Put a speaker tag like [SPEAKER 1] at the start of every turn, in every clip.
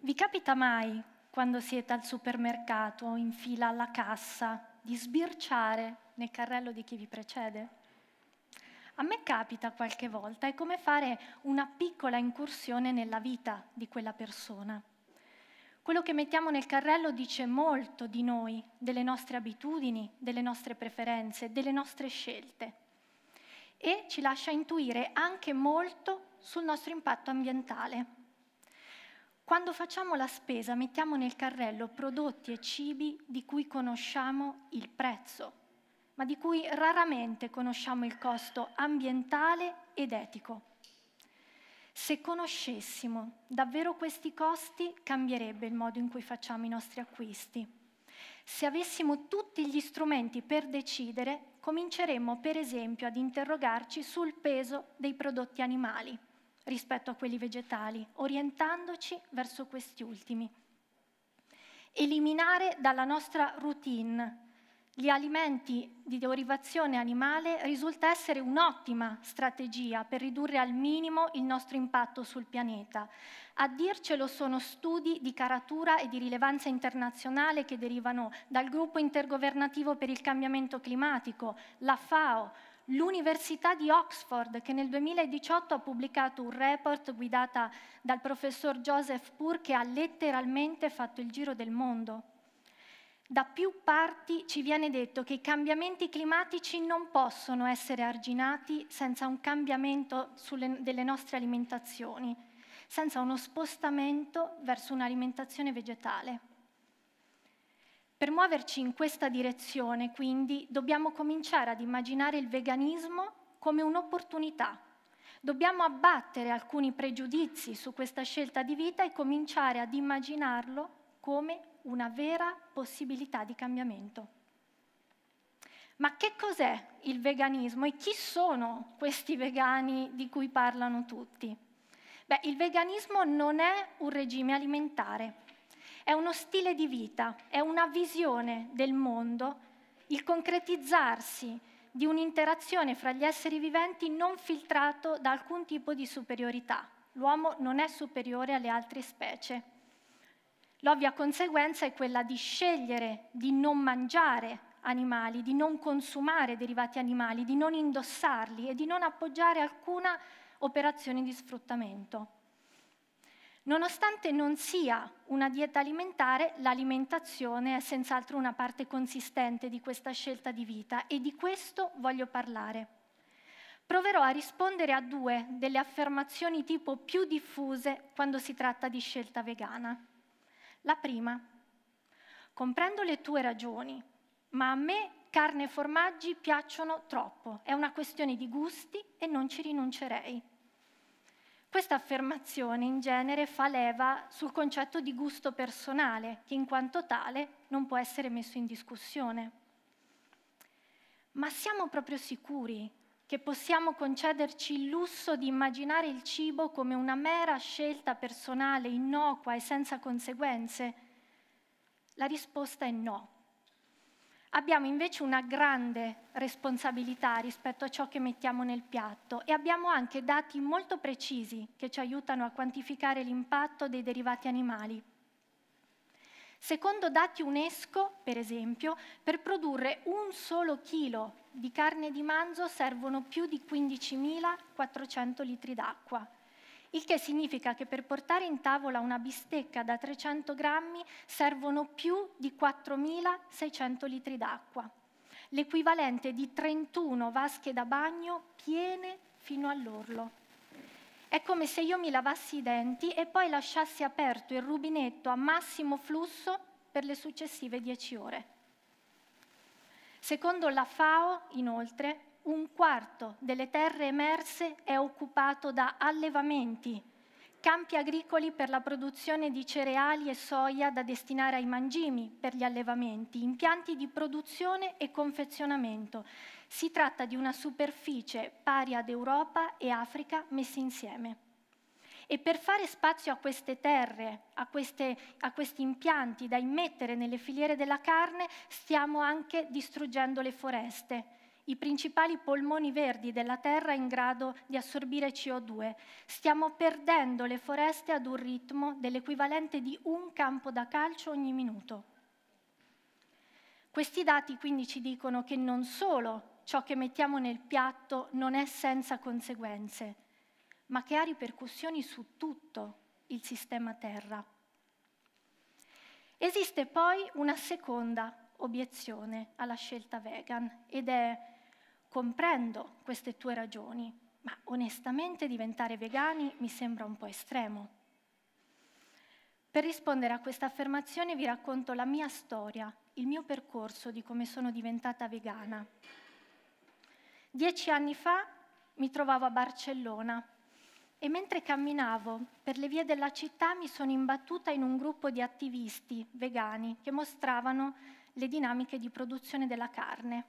[SPEAKER 1] Vi capita mai, quando siete al supermercato o in fila alla cassa, di sbirciare nel carrello di chi vi precede? A me capita qualche volta, è come fare una piccola incursione nella vita di quella persona. Quello che mettiamo nel carrello dice molto di noi, delle nostre abitudini, delle nostre preferenze, delle nostre scelte e ci lascia intuire anche molto sul nostro impatto ambientale. Quando facciamo la spesa mettiamo nel carrello prodotti e cibi di cui conosciamo il prezzo, ma di cui raramente conosciamo il costo ambientale ed etico. Se conoscessimo davvero questi costi, cambierebbe il modo in cui facciamo i nostri acquisti. Se avessimo tutti gli strumenti per decidere, cominceremmo per esempio ad interrogarci sul peso dei prodotti animali rispetto a quelli vegetali, orientandoci verso questi ultimi. Eliminare dalla nostra routine gli alimenti di derivazione animale risulta essere un'ottima strategia per ridurre al minimo il nostro impatto sul pianeta. A dircelo sono studi di caratura e di rilevanza internazionale che derivano dal gruppo intergovernativo per il cambiamento climatico, la FAO, l'Università di Oxford che nel 2018 ha pubblicato un report guidata dal professor Joseph Purr che ha letteralmente fatto il giro del mondo. Da più parti ci viene detto che i cambiamenti climatici non possono essere arginati senza un cambiamento sulle, delle nostre alimentazioni, senza uno spostamento verso un'alimentazione vegetale. Per muoverci in questa direzione, quindi, dobbiamo cominciare ad immaginare il veganismo come un'opportunità. Dobbiamo abbattere alcuni pregiudizi su questa scelta di vita e cominciare ad immaginarlo come una vera possibilità di cambiamento. Ma che cos'è il veganismo e chi sono questi vegani di cui parlano tutti? Beh, il veganismo non è un regime alimentare, è uno stile di vita, è una visione del mondo, il concretizzarsi di un'interazione fra gli esseri viventi non filtrato da alcun tipo di superiorità. L'uomo non è superiore alle altre specie. L'ovvia conseguenza è quella di scegliere di non mangiare animali, di non consumare derivati animali, di non indossarli e di non appoggiare alcuna operazione di sfruttamento. Nonostante non sia una dieta alimentare, l'alimentazione è senz'altro una parte consistente di questa scelta di vita e di questo voglio parlare. Proverò a rispondere a due delle affermazioni tipo più diffuse quando si tratta di scelta vegana. La prima, comprendo le tue ragioni, ma a me carne e formaggi piacciono troppo, è una questione di gusti e non ci rinuncerei. Questa affermazione in genere fa leva sul concetto di gusto personale, che in quanto tale non può essere messo in discussione. Ma siamo proprio sicuri che possiamo concederci il lusso di immaginare il cibo come una mera scelta personale, innocua e senza conseguenze? La risposta è no. Abbiamo invece una grande responsabilità rispetto a ciò che mettiamo nel piatto e abbiamo anche dati molto precisi che ci aiutano a quantificare l'impatto dei derivati animali. Secondo dati UNESCO, per esempio, per produrre un solo chilo di carne di manzo servono più di 15.400 litri d'acqua, il che significa che per portare in tavola una bistecca da 300 grammi servono più di 4.600 litri d'acqua, l'equivalente di 31 vasche da bagno piene fino all'orlo. È come se io mi lavassi i denti e poi lasciassi aperto il rubinetto a massimo flusso per le successive dieci ore. Secondo la FAO, inoltre, un quarto delle terre emerse è occupato da allevamenti, campi agricoli per la produzione di cereali e soia da destinare ai mangimi per gli allevamenti, impianti di produzione e confezionamento, si tratta di una superficie pari ad Europa e Africa messe insieme. E per fare spazio a queste terre, a, queste, a, questi impianti da immettere nelle filiere della carne, stiamo anche distruggendo le foreste, i principali polmoni verdi della terra in grado di assorbire CO2. Stiamo perdendo le foreste ad un ritmo dell'equivalente di un campo da calcio ogni minuto. Questi dati quindi ci dicono che non solo ciò che mettiamo nel piatto non è senza conseguenze, ma che ha ripercussioni su tutto il sistema Terra. Esiste poi una seconda obiezione alla scelta vegan ed è comprendo queste tue ragioni, ma onestamente diventare vegani mi sembra un po' estremo. Per rispondere a questa affermazione vi racconto la mia storia, il mio percorso di come sono diventata vegana. Dieci anni fa mi trovavo a Barcellona e mentre camminavo per le vie della città mi sono imbattuta in un gruppo di attivisti vegani che mostravano le dinamiche di produzione della carne.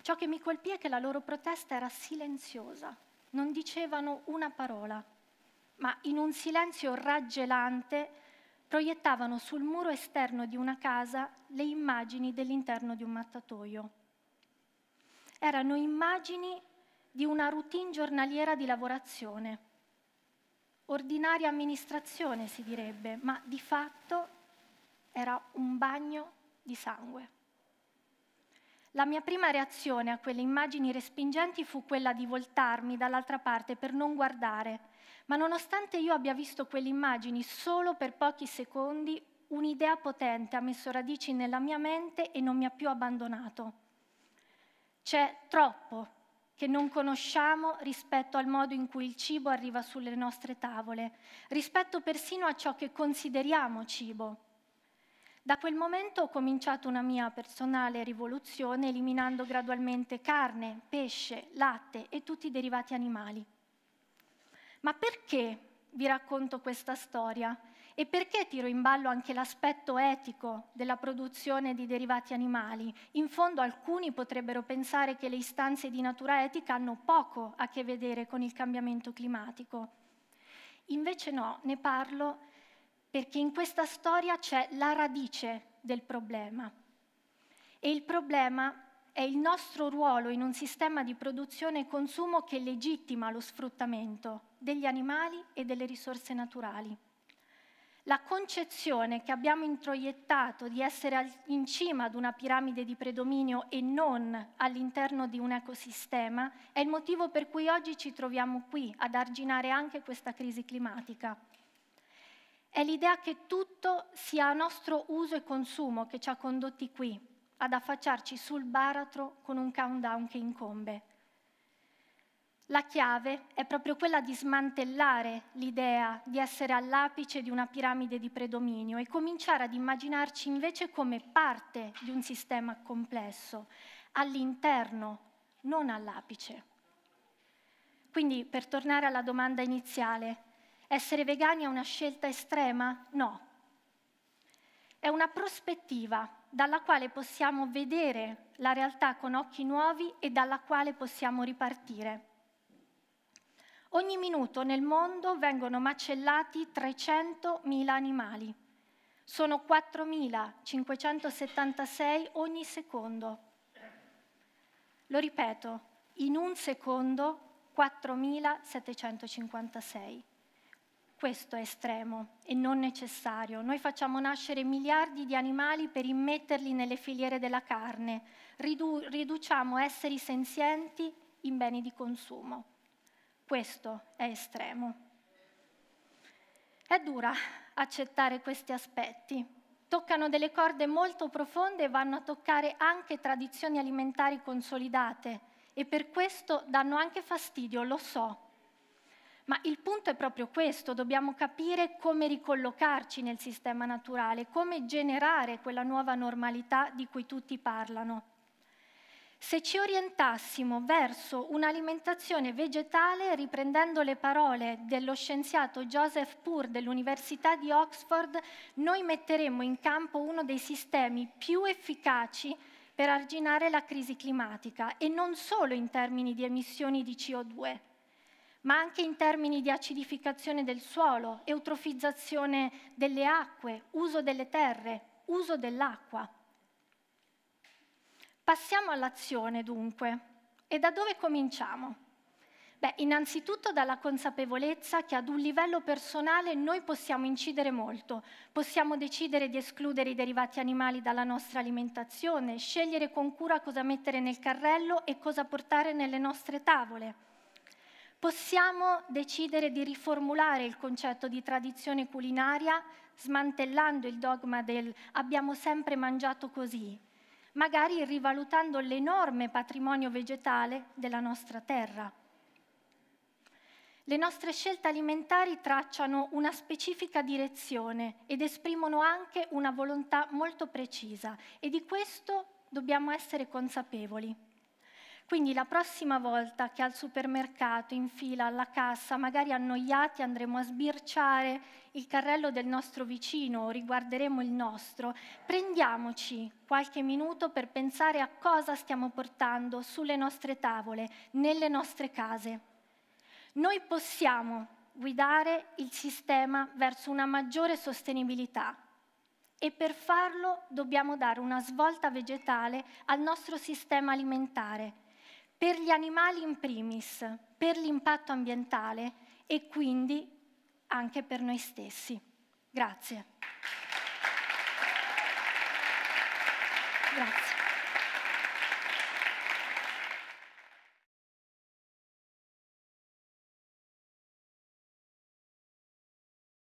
[SPEAKER 1] Ciò che mi colpì è che la loro protesta era silenziosa, non dicevano una parola, ma in un silenzio raggelante proiettavano sul muro esterno di una casa le immagini dell'interno di un mattatoio erano immagini di una routine giornaliera di lavorazione. Ordinaria amministrazione si direbbe, ma di fatto era un bagno di sangue. La mia prima reazione a quelle immagini respingenti fu quella di voltarmi dall'altra parte per non guardare, ma nonostante io abbia visto quelle immagini solo per pochi secondi, un'idea potente ha messo radici nella mia mente e non mi ha più abbandonato. C'è troppo che non conosciamo rispetto al modo in cui il cibo arriva sulle nostre tavole, rispetto persino a ciò che consideriamo cibo. Da quel momento ho cominciato una mia personale rivoluzione eliminando gradualmente carne, pesce, latte e tutti i derivati animali. Ma perché vi racconto questa storia? E perché tiro in ballo anche l'aspetto etico della produzione di derivati animali? In fondo alcuni potrebbero pensare che le istanze di natura etica hanno poco a che vedere con il cambiamento climatico. Invece no, ne parlo perché in questa storia c'è la radice del problema. E il problema è il nostro ruolo in un sistema di produzione e consumo che legittima lo sfruttamento degli animali e delle risorse naturali la concezione che abbiamo introiettato di essere in cima ad una piramide di predominio e non all'interno di un ecosistema è il motivo per cui oggi ci troviamo qui ad arginare anche questa crisi climatica. È l'idea che tutto sia a nostro uso e consumo che ci ha condotti qui, ad affacciarci sul baratro con un countdown che incombe. La chiave è proprio quella di smantellare l'idea di essere all'apice di una piramide di predominio e cominciare ad immaginarci invece come parte di un sistema complesso, all'interno, non all'apice. Quindi, per tornare alla domanda iniziale, essere vegani è una scelta estrema? No. È una prospettiva dalla quale possiamo vedere la realtà con occhi nuovi e dalla quale possiamo ripartire. Ogni minuto nel mondo vengono macellati 300.000 animali. Sono 4.576 ogni secondo. Lo ripeto, in un secondo 4.756. Questo è estremo e non necessario. Noi facciamo nascere miliardi di animali per immetterli nelle filiere della carne, ridu- riduciamo esseri senzienti in beni di consumo. Questo è estremo. È dura accettare questi aspetti. Toccano delle corde molto profonde e vanno a toccare anche tradizioni alimentari consolidate e per questo danno anche fastidio, lo so. Ma il punto è proprio questo, dobbiamo capire come ricollocarci nel sistema naturale, come generare quella nuova normalità di cui tutti parlano se ci orientassimo verso un'alimentazione vegetale, riprendendo le parole dello scienziato Joseph Poor dell'Università di Oxford, noi metteremmo in campo uno dei sistemi più efficaci per arginare la crisi climatica e non solo in termini di emissioni di CO2, ma anche in termini di acidificazione del suolo, eutrofizzazione delle acque, uso delle terre, uso dell'acqua. Passiamo all'azione dunque. E da dove cominciamo? Beh, innanzitutto dalla consapevolezza che ad un livello personale noi possiamo incidere molto, possiamo decidere di escludere i derivati animali dalla nostra alimentazione, scegliere con cura cosa mettere nel carrello e cosa portare nelle nostre tavole. Possiamo decidere di riformulare il concetto di tradizione culinaria smantellando il dogma del abbiamo sempre mangiato così magari rivalutando l'enorme patrimonio vegetale della nostra terra. Le nostre scelte alimentari tracciano una specifica direzione ed esprimono anche una volontà molto precisa e di questo dobbiamo essere consapevoli. Quindi la prossima volta che al supermercato, in fila, alla cassa, magari annoiati, andremo a sbirciare il carrello del nostro vicino o riguarderemo il nostro, prendiamoci qualche minuto per pensare a cosa stiamo portando sulle nostre tavole, nelle nostre case. Noi possiamo guidare il sistema verso una maggiore sostenibilità e per farlo dobbiamo dare una svolta vegetale al nostro sistema alimentare per gli animali in primis, per l'impatto ambientale e quindi anche per noi stessi. Grazie. Grazie.